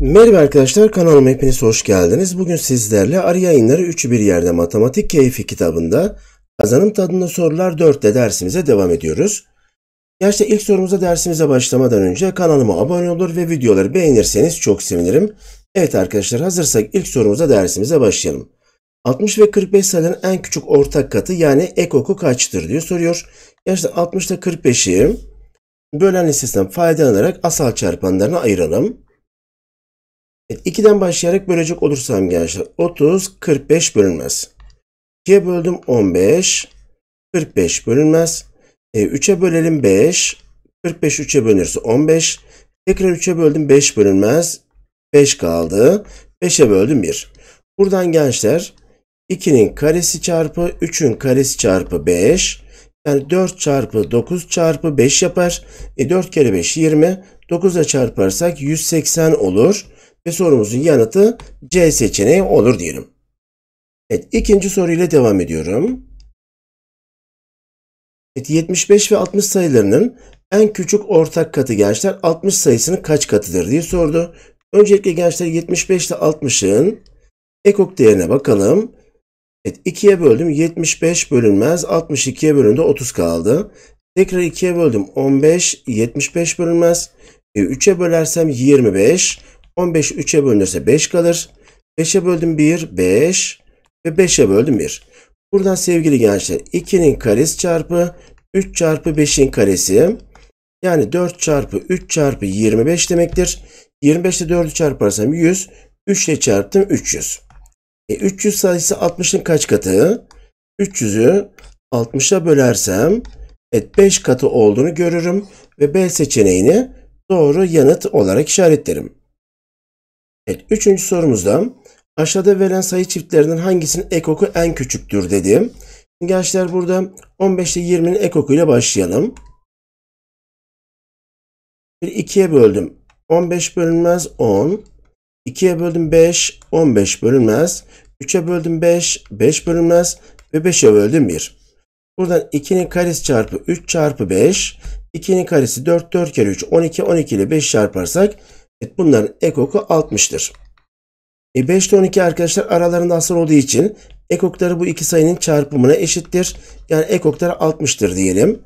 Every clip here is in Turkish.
Merhaba arkadaşlar kanalıma hepiniz hoş geldiniz. Bugün sizlerle arı yayınları 3'ü bir yerde matematik keyfi kitabında kazanım tadında sorular 4'te dersimize devam ediyoruz. Gerçi ilk sorumuza dersimize başlamadan önce kanalıma abone olur ve videoları beğenirseniz çok sevinirim. Evet arkadaşlar hazırsak ilk sorumuza dersimize başlayalım. 60 ve 45 sayıların en küçük ortak katı yani ekoku kaçtır diyor soruyor. Gerçekten 60 ile 45'i bölen listesinden faydalanarak asal çarpanlarına ayıralım. Evet, 2'den başlayarak bölecek olursam gençler 30, 45 bölünmez. 2'ye böldüm 15, 45 bölünmez. 3'e bölelim 5, 45 3'e bölünürse 15. Tekrar 3'e böldüm 5 bölünmez. 5 kaldı. 5'e böldüm 1. Buradan gençler 2'nin karesi çarpı 3'ün karesi çarpı 5. Yani 4 çarpı 9 çarpı 5 yapar. E 4 kere 5 20. 9'a çarparsak 180 olur. Ve sorumuzun yanıtı C seçeneği olur diyelim. Evet ikinci soruyla devam ediyorum. Evet, 75 ve 60 sayılarının en küçük ortak katı gençler 60 sayısının kaç katıdır diye sordu. Öncelikle gençler 75 ile 60'ın ekok değerine bakalım. Evet 2'ye böldüm 75 bölünmez 62'ye bölündü 30 kaldı. Tekrar 2'ye böldüm 15 75 bölünmez. E, 3'e bölersem 25 15 3'e bölünürse 5 kalır. 5'e böldüm 1 5 ve 5'e böldüm 1. Buradan sevgili gençler 2'nin karesi çarpı 3 çarpı 5'in karesi yani 4 çarpı 3 çarpı 25 demektir. 25 ile 4'ü çarparsam 100. 3 ile çarptım 300. E, 300 sayısı 60'ın kaç katı? 300'ü 60'a bölersem et 5 katı olduğunu görürüm ve B seçeneğini doğru yanıt olarak işaretlerim. Evet, üçüncü sorumuzda aşağıda verilen sayı çiftlerinin hangisinin ekoku en küçüktür dedim. gençler burada 15 ile 20'nin ile başlayalım. 2'ye böldüm. 15 bölünmez 10. 2'ye böldüm 5, 15 bölünmez. 3'e böldüm 5, 5 bölünmez. Ve 5'e böldüm 1. Buradan 2'nin karesi çarpı 3 çarpı 5. 2'nin karesi 4, 4 kere 3, 12, 12 ile 5 çarparsak evet, bunların ekoku 60'tır. E 5 ile 12 arkadaşlar aralarında asal olduğu için ekokları bu iki sayının çarpımına eşittir. Yani ekokları 60'tır diyelim.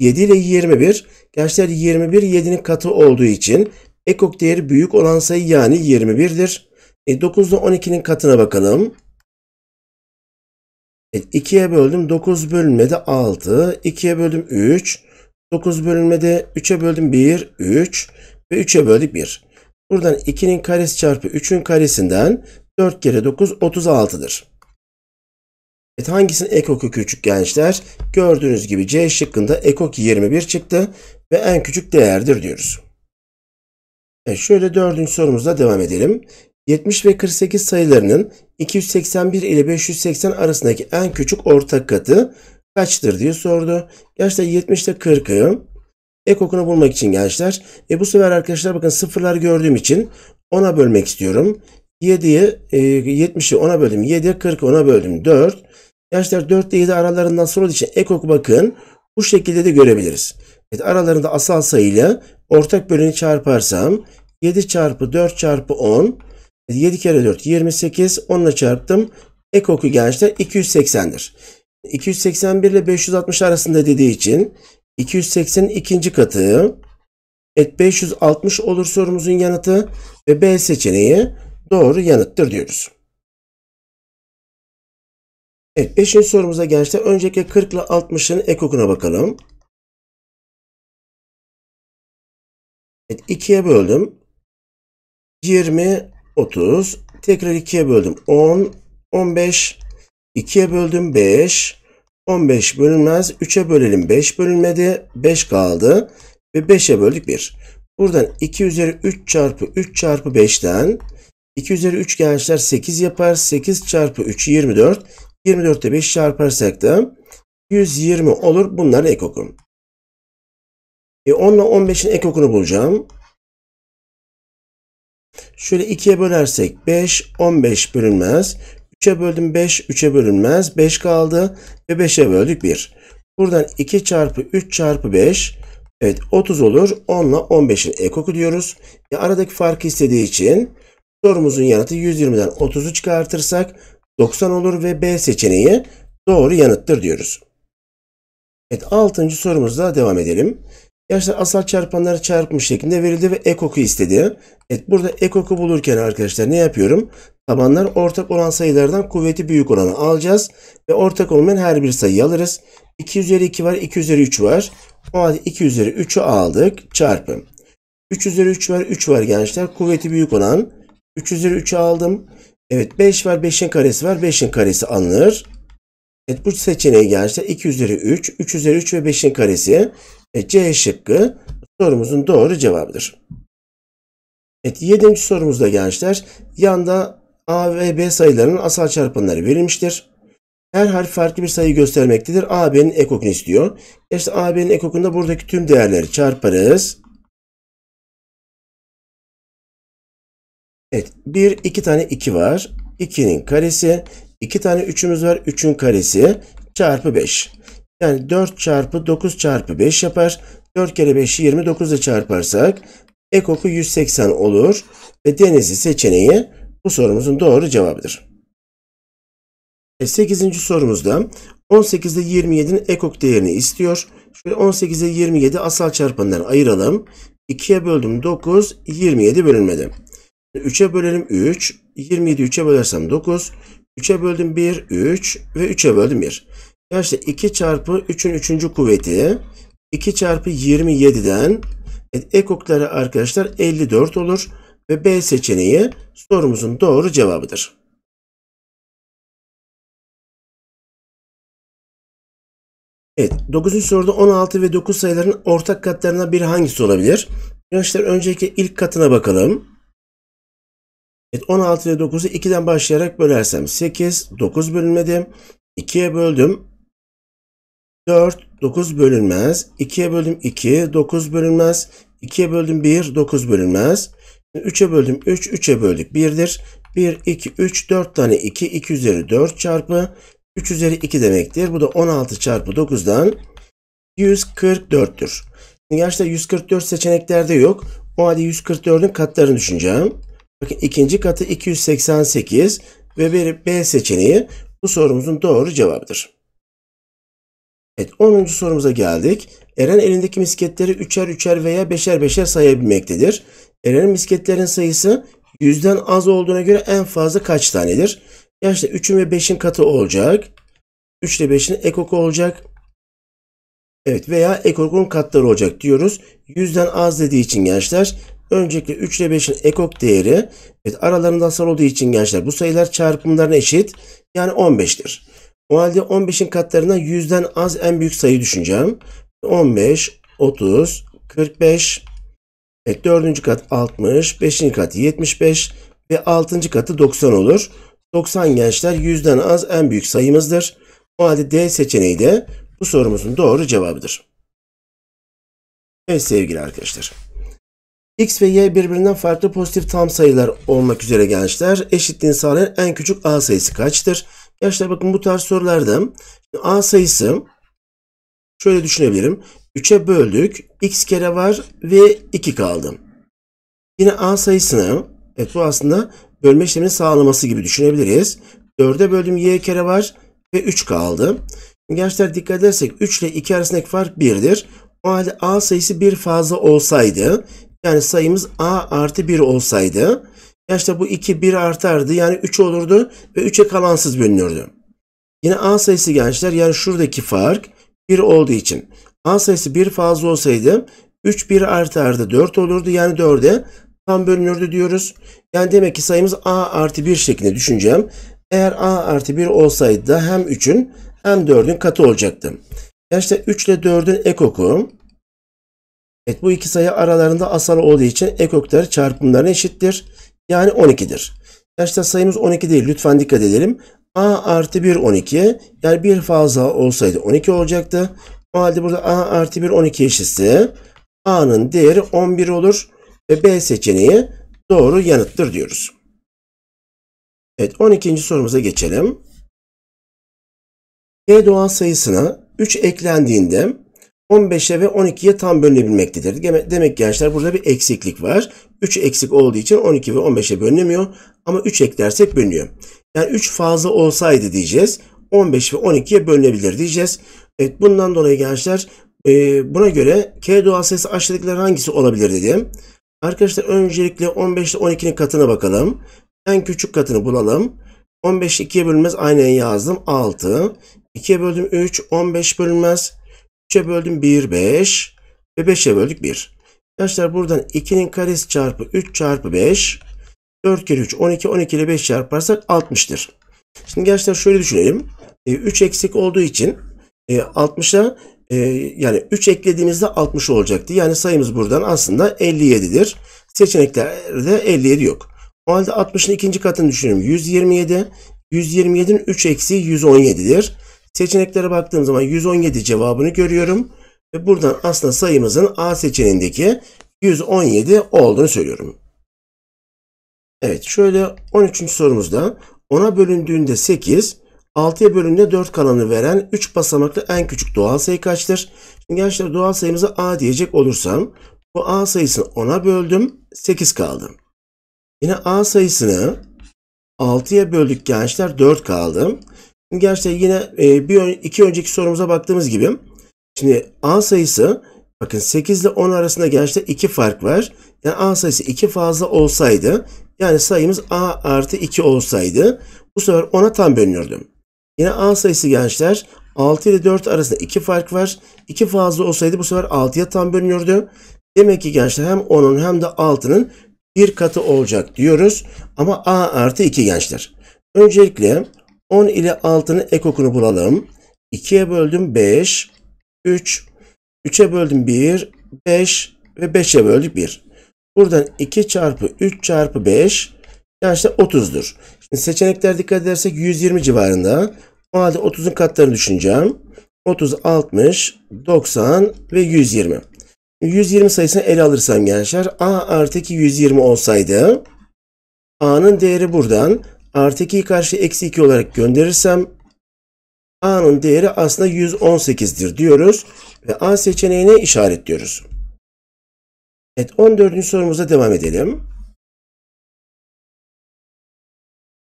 7 ile 21. Gençler 21 7'nin katı olduğu için Ekok değeri büyük olan sayı yani 21'dir. E, 9'da 12'nin katına bakalım. E, 2'ye böldüm 9 bölünmedi 6. 2'ye böldüm 3. 9 bölünmedi 3'e böldüm 1. 3 ve 3'e böldük 1. Buradan 2'nin karesi çarpı 3'ün karesinden 4 kere 9 36'dır. Evet hangisinin ekoku küçük gençler? Gördüğünüz gibi C şıkkında ekok 21 çıktı ve en küçük değerdir diyoruz. Evet, şöyle dördüncü sorumuzla devam edelim. 70 ve 48 sayılarının 281 ile 580 arasındaki en küçük ortak katı kaçtır diye sordu. Gençler 70 ile 40'ı ekokunu bulmak için gençler. E bu sefer arkadaşlar bakın sıfırlar gördüğüm için 10'a bölmek istiyorum. 7'ye 70'i 10'a böldüm. 7'ye 40'ı 10'a böldüm. 4. Gençler 4 ile 7 aralarından sonra için ekoku bakın bu şekilde de görebiliriz. Evet, aralarında asal sayı ile Ortak böleni çarparsam 7 çarpı 4 çarpı 10. 7 kere 4 28. 10 ile çarptım. Ekoku gençler 280'dir. 281 ile 560 arasında dediği için 280'in ikinci katı et 560 olur sorumuzun yanıtı ve B seçeneği doğru yanıttır diyoruz. Evet 5. sorumuza gençler öncelikle 40 ile 60'ın ekokuna bakalım. Evet, 2'ye böldüm. 20, 30. Tekrar 2'ye böldüm. 10, 15. 2'ye böldüm 5. 15 bölünmez. 3'e bölelim 5 bölünmedi. 5 kaldı. Ve 5'e böldük 1. Buradan 2 üzeri 3 çarpı 3 çarpı 5'ten 2 üzeri 3 gençler 8 yapar. 8 çarpı 3 24. 24'te 5 çarparsak da 120 olur. Bunların ekokum. E 10 ile 15'in ekokunu bulacağım. Şöyle 2'ye bölersek 5, 15 bölünmez. 3'e böldüm 5, 3'e bölünmez. 5 kaldı ve 5'e böldük 1. Buradan 2 çarpı 3 çarpı 5. Evet 30 olur. 10 ile 15'in ekoku diyoruz. E aradaki farkı istediği için sorumuzun yanıtı 120'den 30'u çıkartırsak 90 olur ve B seçeneği doğru yanıttır diyoruz. Evet 6. sorumuzla devam edelim. Yaşlar asal çarpanları çarpmış şeklinde verildi ve ekoku istedi. Evet burada ekoku bulurken arkadaşlar ne yapıyorum? Tabanlar ortak olan sayılardan kuvveti büyük olanı alacağız. Ve ortak olmayan her bir sayı alırız. 2 üzeri 2 var 2 üzeri 3 var. O halde 2 üzeri 3'ü aldık çarpı. 3 üzeri 3 var 3 var gençler. Kuvveti büyük olan 3 üzeri 3'ü aldım. Evet 5 var 5'in karesi var 5'in karesi alınır. Evet bu seçeneği gençler 2 üzeri 3, 3 üzeri 3 ve 5'in karesi. E, C şıkkı sorumuzun doğru cevabıdır. Evet 7. sorumuzda gençler yanda A ve B sayılarının asal çarpanları verilmiştir. Her harf farklı bir sayı göstermektedir. A, B'nin ekokunu istiyor. İşte A, B'nin ekokunda buradaki tüm değerleri çarparız. Evet 1, 2 tane 2 var. 2'nin karesi 2 tane 3'ümüz var. 3'ün karesi çarpı 5. Yani 4 çarpı 9 çarpı 5 yapar. 4 kere 5'i 29 ile çarparsak ekoku 180 olur. Ve denizli seçeneği bu sorumuzun doğru cevabıdır. 8. E, sorumuzda 18'de 27'nin ekok değerini istiyor. Şöyle 18'e 27 asal çarpanından ayıralım. 2'ye böldüm 9, 27 bölünmedi. 3'e bölelim 3, 27 3'e bölersem 9, 3'e böldüm 1, 3 ve 3'e böldüm 1. Gerçi 2 çarpı 3'ün 3. kuvveti 2 çarpı 27'den e, ekokları arkadaşlar 54 olur ve B seçeneği sorumuzun doğru cevabıdır. Evet 9. soruda 16 ve 9 sayıların ortak katlarından biri hangisi olabilir? Gençler önceki ilk katına bakalım. Evet 16 ve 9'u 2'den başlayarak bölersem 8, 9 bölünmedi. 2'ye böldüm. 4, 9 bölünmez. 2'ye böldüm 2, 9 bölünmez. 2'ye böldüm 1, 9 bölünmez. 3'e böldüm 3, 3'e böldük 1'dir. 1, 2, 3, 4 tane 2, 2 üzeri 4 çarpı 3 üzeri 2 demektir. Bu da 16 çarpı 9'dan 144'tür. Gerçekten 144 seçeneklerde yok. O halde 144'ün katlarını düşüneceğim. Bakın ikinci katı 288 ve verip B seçeneği bu sorumuzun doğru cevabıdır. Evet 10. sorumuza geldik. Eren elindeki misketleri üçer üçer veya beşer beşer sayabilmektedir. Eren'in misketlerin sayısı yüzden az olduğuna göre en fazla kaç tanedir? Ya işte 3'ün ve 5'in katı olacak. 3 ile 5'in ekoku olacak. Evet veya EKOK'un katları olacak diyoruz. Yüzden az dediği için gençler Öncelikle 3 ile 5'in ekok değeri evet, aralarında asal olduğu için gençler bu sayılar çarpımlarına eşit. Yani 15'tir. O halde 15'in katlarına 100'den az en büyük sayı düşüneceğim. 15, 30, 45, evet, 4. kat 60, 5. kat 75 ve 6. katı 90 olur. 90 gençler 100'den az en büyük sayımızdır. O halde D seçeneği de bu sorumuzun doğru cevabıdır. Evet sevgili arkadaşlar. X ve Y birbirinden farklı pozitif tam sayılar olmak üzere gençler. Eşitliğini sağlayan en küçük A sayısı kaçtır? Gençler bakın bu tarz sorularda A sayısı şöyle düşünebilirim. 3'e böldük. X kere var ve 2 kaldı. Yine A sayısını evet bu aslında bölme işlemini sağlaması gibi düşünebiliriz. 4'e böldüm Y kere var ve 3 kaldı. Gençler dikkat edersek 3 ile 2 arasındaki fark 1'dir. O halde A sayısı 1 fazla olsaydı yani sayımız a artı 1 olsaydı yaşta bu 2 1 artardı yani 3 olurdu ve 3'e kalansız bölünürdü. Yine a sayısı gençler yani şuradaki fark 1 olduğu için a sayısı 1 fazla olsaydı 3 1 artardı 4 olurdu yani 4'e tam bölünürdü diyoruz. Yani demek ki sayımız a artı 1 şeklinde düşüneceğim. Eğer a artı 1 olsaydı da hem 3'ün hem 4'ün katı olacaktı. Gençler 3 ile 4'ün ekoku Evet bu iki sayı aralarında asal olduğu için ekokları çarpımlarına eşittir. Yani 12'dir. Gerçekten sayımız 12 değil. Lütfen dikkat edelim. A artı 1 12. Yani bir fazla olsaydı 12 olacaktı. O halde burada A artı 1 12 eşitse A'nın değeri 11 olur. Ve B seçeneği doğru yanıttır diyoruz. Evet 12. sorumuza geçelim. B e doğal sayısına 3 eklendiğinde 15'e ve 12'ye tam bölünebilmektedir. Demek ki gençler burada bir eksiklik var. 3 eksik olduğu için 12 ve 15'e bölünemiyor ama 3 eklersek bölünüyor. Yani 3 fazla olsaydı diyeceğiz. 15 ve 12'ye bölünebilir diyeceğiz. Evet bundan dolayı gençler e, buna göre K doğal sayısı aşağıdakiler hangisi olabilir dedim. Arkadaşlar öncelikle 15 ile 12'nin katına bakalım. En küçük katını bulalım. 15 2'ye bölünmez aynen yazdım. 6. 2'ye böldüm 3. 15 bölünmez. 3'e böldüm 1, 5 ve 5'e böldük 1. Arkadaşlar buradan 2'nin karesi çarpı 3 çarpı 5. 4 kere 3 12, 12 ile 5 çarparsak 60'tır. Şimdi gençler şöyle düşünelim. E, 3 eksik olduğu için e, 60'a e, yani 3 eklediğimizde 60 olacaktı. Yani sayımız buradan aslında 57'dir. Seçeneklerde 57 yok. O halde 60'ın ikinci katını düşünelim. 127. 127'nin 3 eksiği 117'dir. Seçeneklere baktığım zaman 117 cevabını görüyorum. Ve buradan aslında sayımızın A seçeneğindeki 117 olduğunu söylüyorum. Evet şöyle 13. sorumuzda 10'a bölündüğünde 8, 6'ya bölündüğünde 4 kalanı veren 3 basamaklı en küçük doğal sayı kaçtır? Şimdi gençler doğal sayımızı A diyecek olursam bu A sayısını 10'a böldüm 8 kaldı. Yine A sayısını 6'ya böldük gençler 4 kaldı. Gerçi yine e, bir iki önceki sorumuza baktığımız gibi şimdi A sayısı bakın 8 ile 10 arasında gençte iki fark var. Yani A sayısı 2 fazla olsaydı yani sayımız A artı 2 olsaydı bu sefer 10'a tam bölünürdüm. Yine A sayısı gençler 6 ile 4 arasında 2 fark var. 2 fazla olsaydı bu sefer 6'ya tam bölünürdü. Demek ki gençler hem 10'un hem de 6'nın bir katı olacak diyoruz. Ama A artı 2 gençler. Öncelikle 10 ile 6'nın ekokunu bulalım. 2'ye böldüm 5, 3, 3'e böldüm 1, 5 ve 5'e böldük 1. Buradan 2 çarpı 3 çarpı 5 yani işte 30'dur. Şimdi seçenekler dikkat edersek 120 civarında. O halde 30'un katlarını düşüneceğim. 30, 60, 90 ve 120. 120 sayısını ele alırsam gençler A artı 2 120 olsaydı A'nın değeri buradan artı 2'yi karşı eksi 2 olarak gönderirsem A'nın değeri aslında 118'dir diyoruz ve A seçeneğine işaretliyoruz. Evet 14. sorumuza devam edelim.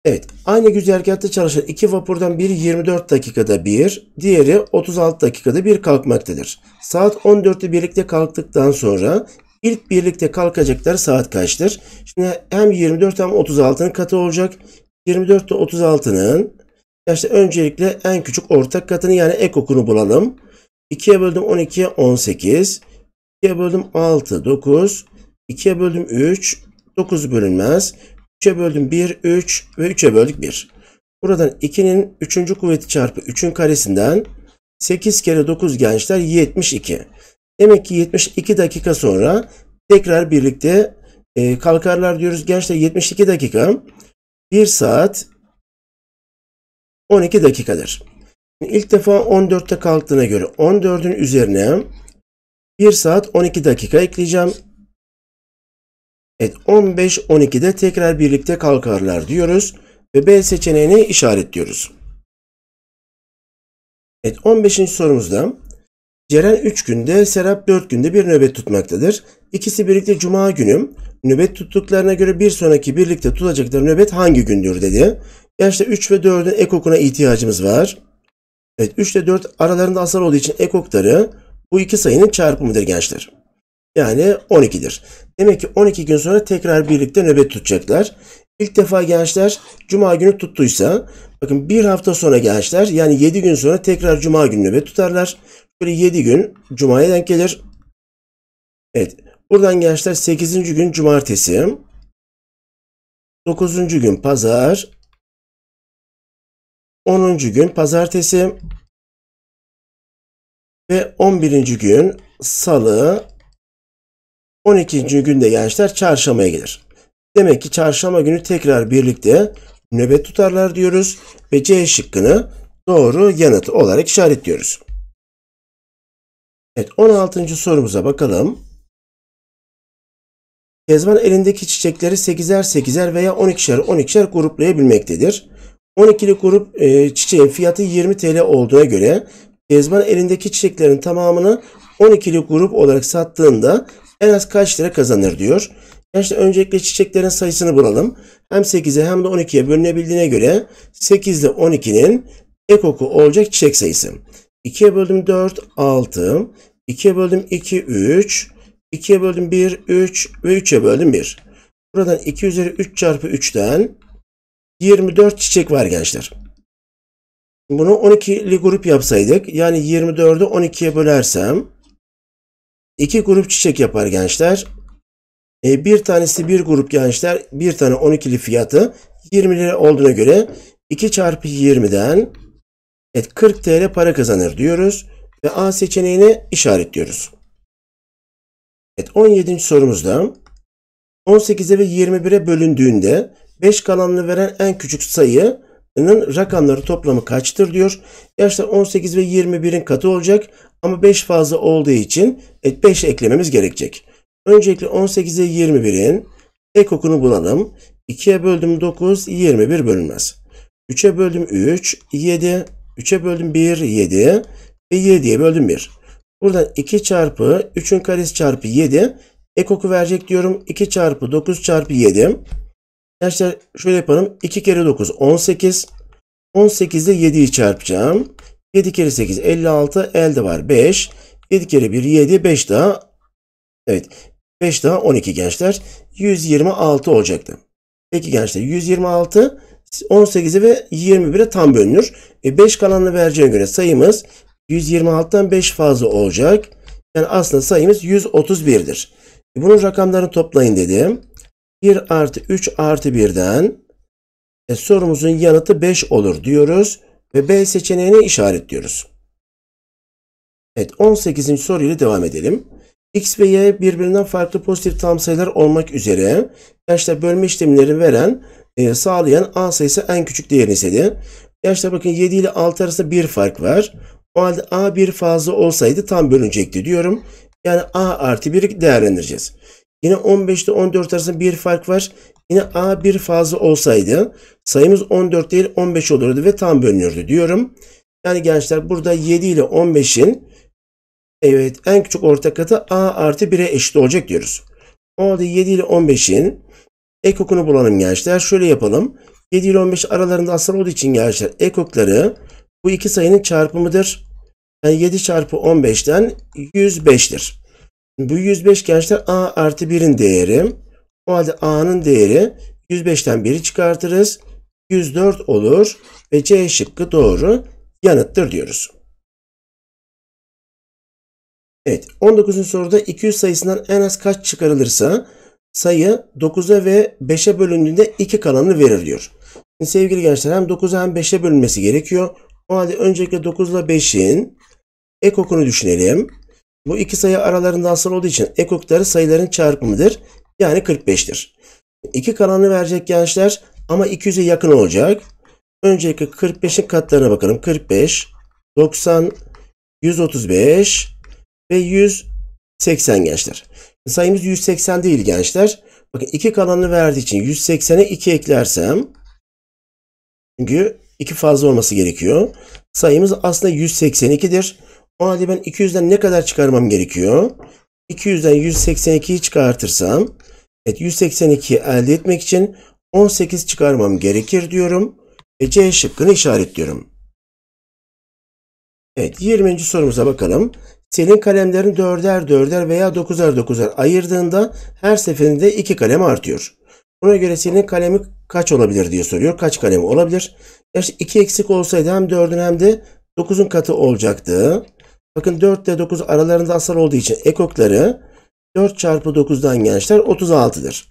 Evet aynı güzergahta çalışan iki vapurdan biri 24 dakikada bir, diğeri 36 dakikada bir kalkmaktadır. Saat 14'te birlikte kalktıktan sonra ilk birlikte kalkacaklar saat kaçtır? Şimdi hem 24 hem 36'nın katı olacak. 24'te 36'nın işte öncelikle en küçük ortak katını yani ekokunu bulalım. 2'ye böldüm 12'ye 18. 2'ye böldüm 6 9. 2'ye böldüm 3 9 bölünmez. 3'e böldüm 1 3 ve 3'e böldük 1. Buradan 2'nin 3. kuvveti çarpı 3'ün karesinden 8 kere 9 gençler 72. Demek ki 72 dakika sonra tekrar birlikte e, kalkarlar diyoruz gençler 72 dakika. 1 saat 12 dakikadır. İlk defa 14'te kalktığına göre 14'ün üzerine 1 saat 12 dakika ekleyeceğim. Evet 15 12'de tekrar birlikte kalkarlar diyoruz ve B seçeneğini işaretliyoruz. Evet 15. sorumuzda Ceren 3 günde, Serap 4 günde bir nöbet tutmaktadır. İkisi birlikte cuma günü nöbet tuttuklarına göre bir sonraki birlikte tutacakları nöbet hangi gündür dedi. Gerçi 3 ve 4'ün ekokuna ihtiyacımız var. Evet 3 ile 4 aralarında asal olduğu için ekokları bu iki sayının çarpımıdır gençler. Yani 12'dir. Demek ki 12 gün sonra tekrar birlikte nöbet tutacaklar. İlk defa gençler cuma günü tuttuysa bakın bir hafta sonra gençler yani 7 gün sonra tekrar cuma günü nöbet tutarlar. Böyle 7 gün cumaya denk gelir. Evet Buradan gençler 8. gün cumartesi. 9. gün pazar. 10. gün pazartesi. Ve 11. gün salı. 12. günde gençler çarşambaya gelir. Demek ki çarşamba günü tekrar birlikte nöbet tutarlar diyoruz ve C şıkkını doğru yanıt olarak işaretliyoruz. Evet 16. sorumuza bakalım. Kezban elindeki çiçekleri 8'er 8'er veya 12'şer 12'şer gruplayabilmektedir. 12'li grup e, çiçeğin fiyatı 20 TL olduğuna göre Kezban elindeki çiçeklerin tamamını 12'li grup olarak sattığında en az kaç lira kazanır diyor. İşte öncelikle çiçeklerin sayısını bulalım. Hem 8'e hem de 12'ye bölünebildiğine göre 8 ile 12'nin ekoku olacak çiçek sayısı. 2'ye böldüm 4, 6. 2'ye böldüm 2, 3. 2'ye böldüm 1, 3 ve 3'e böldüm 1. Buradan 2 üzeri 3 çarpı 3'ten 24 çiçek var gençler. Bunu 12'li grup yapsaydık yani 24'ü 12'ye bölersem 2 grup çiçek yapar gençler. E, bir tanesi bir grup gençler bir tane 12'li fiyatı 20 lira olduğuna göre 2 çarpı 20'den et 40 TL para kazanır diyoruz ve A seçeneğini işaretliyoruz. Evet 17. sorumuzda 18'e ve 21'e bölündüğünde 5 kalanını veren en küçük sayının rakamları toplamı kaçtır diyor. Gerçekten 18 ve 21'in katı olacak ama 5 fazla olduğu için 5 eklememiz gerekecek. Öncelikle 18'e 21'in ekokunu bulalım. 2'ye böldüm 9, 21 bölünmez. 3'e böldüm 3, 7. 3'e böldüm 1, 7. Ve 7'ye böldüm 1. Buradan 2 çarpı 3'ün karesi çarpı 7. Ekoku verecek diyorum. 2 çarpı 9 çarpı 7. Gençler şöyle yapalım. 2 kere 9 18. 18 ile 7'yi çarpacağım. 7 kere 8 56 elde var 5. 7 kere 1 7 5 daha. Evet 5 daha 12 gençler. 126 olacaktı. Peki gençler 126 18'e ve 21'e tam bölünür. E 5 kalanını vereceğine göre sayımız 126'dan 5 fazla olacak. Yani aslında sayımız 131'dir. Bunun rakamlarını toplayın dedim. 1 artı 3 artı 1'den e, sorumuzun yanıtı 5 olur diyoruz ve B seçeneğini işaretliyoruz. Evet 18. soruyla devam edelim. X ve Y birbirinden farklı pozitif tam sayılar olmak üzere yaşta bölme işlemleri veren e, sağlayan A sayısı en küçük değerini istedi. Yaşta bakın 7 ile 6 arasında bir fark var. O halde a bir fazla olsaydı tam bölünecekti diyorum. Yani a artı 1 değerlendireceğiz. Yine 15 ile 14 arasında bir fark var. Yine a bir fazla olsaydı sayımız 14 değil 15 olurdu ve tam bölünürdü diyorum. Yani gençler burada 7 ile 15'in evet en küçük ortak katı a artı 1'e eşit olacak diyoruz. O halde 7 ile 15'in ekokunu bulalım gençler. Şöyle yapalım. 7 ile 15 aralarında asal olduğu için gençler ekokları bu iki sayının çarpımıdır. Yani 7 çarpı 15'ten 105'tir. Bu 105 gençler a artı 1'in değeri. O halde a'nın değeri 105'ten 1'i çıkartırız. 104 olur ve C şıkkı doğru yanıttır diyoruz. Evet 19. soruda 200 sayısından en az kaç çıkarılırsa sayı 9'a ve 5'e bölündüğünde 2 kalanını verir diyor. Şimdi sevgili gençler hem 9'a hem 5'e bölünmesi gerekiyor. O halde öncelikle 9 ile 5'in ekokunu düşünelim. Bu iki sayı aralarında asıl olduğu için ekokları sayıların çarpımıdır. Yani 45'tir. İki kalanı verecek gençler ama 200'e yakın olacak. Öncelikle 45'in katlarına bakalım. 45, 90, 135 ve 180 gençler. Sayımız 180 değil gençler. Bakın iki kalanını verdiği için 180'e 2 eklersem çünkü 2 fazla olması gerekiyor. Sayımız aslında 182'dir. O halde ben 200'den ne kadar çıkarmam gerekiyor? 200'den 182'yi çıkartırsam evet 182 elde etmek için 18 çıkarmam gerekir diyorum. Ve C şıkkını işaretliyorum. Evet 20. sorumuza bakalım. Senin kalemlerin dörder dörder veya dokuzar dokuzar ayırdığında her seferinde iki kalem artıyor. Buna göre senin kalemi kaç olabilir diye soruyor. Kaç kalemi olabilir? Eğer 2 eksik olsaydı hem 4'ün hem de 9'un katı olacaktı. Bakın 4 ile 9 aralarında asal olduğu için ekokları 4 çarpı 9'dan gençler 36'dır.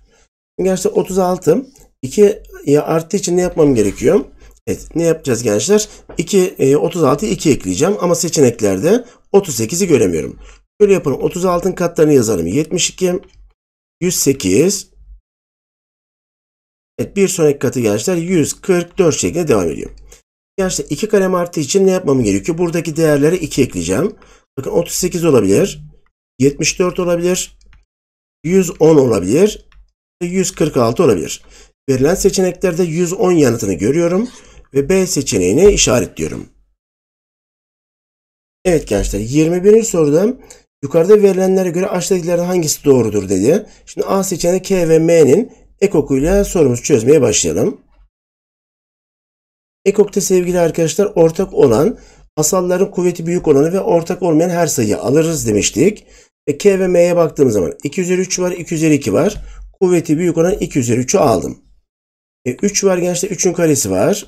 Gençler 36 2'ye arttığı için ne yapmam gerekiyor? Evet ne yapacağız gençler? 2, 36 2 ekleyeceğim ama seçeneklerde 38'i göremiyorum. Şöyle yapalım 36'ın katlarını yazarım. 72, 108, Evet bir sonraki katı gençler 144 şeklinde devam ediyor. Gençler 2 kalem arttı için ne yapmam gerekiyor? Buradaki değerleri 2 ekleyeceğim. Bakın 38 olabilir. 74 olabilir. 110 olabilir. 146 olabilir. Verilen seçeneklerde 110 yanıtını görüyorum ve B seçeneğini işaretliyorum. Evet gençler 21. soruda yukarıda verilenlere göre aşağıdakilerden hangisi doğrudur dedi. Şimdi A seçeneği K ve M'nin Ekok'uyla sorumuzu çözmeye başlayalım. Ekok'ta sevgili arkadaşlar ortak olan asalların kuvveti büyük olanı ve ortak olmayan her sayıyı alırız demiştik. Ve K ve M'ye baktığımız zaman 2 üzeri 3 var, 2 üzeri 2 var. Kuvveti büyük olan 2 üzeri 3'ü aldım. E, 3 var gençler 3'ün karesi var.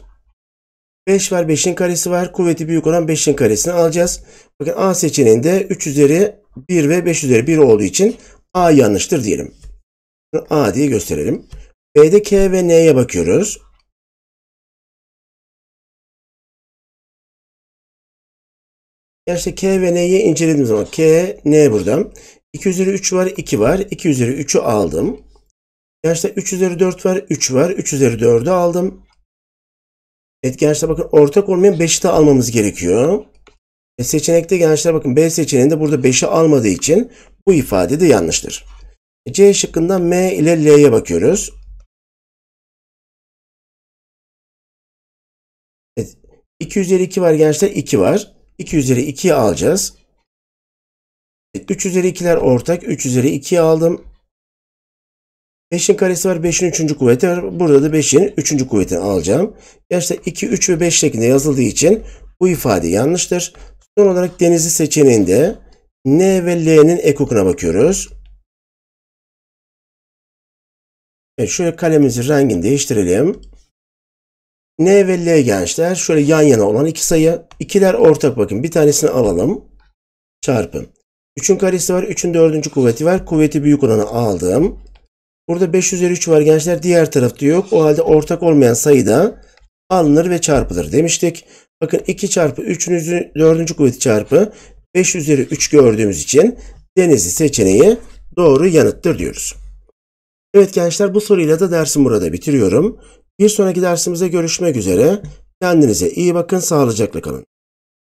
5 var 5'in karesi var. Kuvveti büyük olan 5'in karesini alacağız. Bakın A seçeneğinde 3 üzeri 1 ve 5 üzeri 1 olduğu için A yanlıştır diyelim. A diye gösterelim. B'de K ve N'ye bakıyoruz. Gerçi K ve N'yi incelediğim zaman K, N buradan. 2 üzeri 3 var, 2 var. 2 üzeri 3'ü aldım. Gerçi 3 üzeri 4 var, 3 var. 3 üzeri 4'ü aldım. Evet gençler bakın ortak olmayan 5'i de almamız gerekiyor. E seçenekte gençler bakın B seçeneğinde burada 5'i almadığı için bu ifade de yanlıştır. C şıkkında M ile L'ye bakıyoruz. Evet. 2 üzeri 2 var gençler. 2 var. 2 üzeri 2'yi alacağız. 3 üzeri 2'ler ortak. 3 üzeri 2'yi aldım. 5'in karesi var. 5'in 3. kuvveti var. Burada da 5'in 3. kuvvetini alacağım. Gençler 2, 3 ve 5 şeklinde yazıldığı için bu ifade yanlıştır. Son olarak denizli seçeneğinde N ve L'nin ekokuna bakıyoruz. Evet, şöyle kalemimizin rengini değiştirelim. N ve L gençler şöyle yan yana olan iki sayı. ikiler ortak bakın. Bir tanesini alalım. çarpın. 3'ün karesi var. 3'ün dördüncü kuvveti var. Kuvveti büyük olanı aldım. Burada 5 üzeri 3 var gençler. Diğer tarafta yok. O halde ortak olmayan sayı da alınır ve çarpılır demiştik. Bakın 2 çarpı 3'ün dördüncü kuvveti çarpı 5 üzeri 3 gördüğümüz için denizli seçeneği doğru yanıttır diyoruz. Evet gençler bu soruyla da dersim burada bitiriyorum. Bir sonraki dersimize görüşmek üzere. Kendinize iyi bakın, sağlıcakla kalın.